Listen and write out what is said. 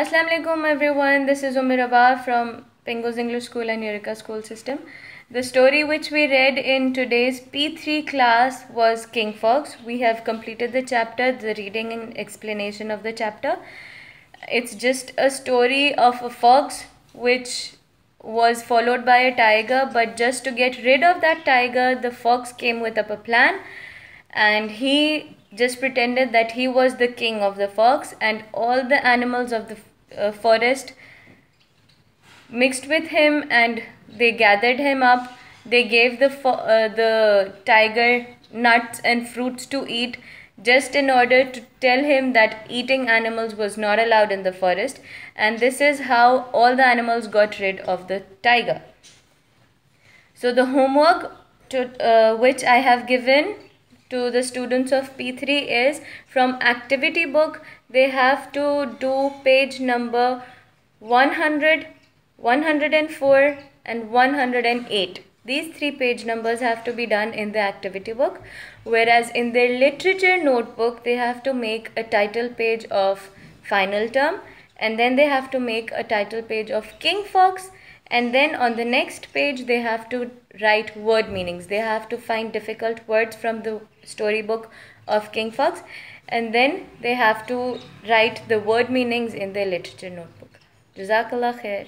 Assalamu alaikum everyone, this is Umir Abba from Pingo's English School and Eureka School System. The story which we read in today's P3 class was King Fox. We have completed the chapter, the reading and explanation of the chapter. It's just a story of a fox which was followed by a tiger but just to get rid of that tiger the fox came with up a plan and he just pretended that he was the king of the fox and all the animals of the uh, forest mixed with him and they gathered him up they gave the uh, the tiger nuts and fruits to eat just in order to tell him that eating animals was not allowed in the forest and this is how all the animals got rid of the tiger so the homework to, uh, which i have given to the students of P3 is from activity book they have to do page number 100, 104 and 108. These three page numbers have to be done in the activity book whereas in their literature notebook they have to make a title page of final term and then they have to make a title page of King Fox and then on the next page they have to write word meanings they have to find difficult words from the storybook of king fox and then they have to write the word meanings in their literature notebook jazakallah khair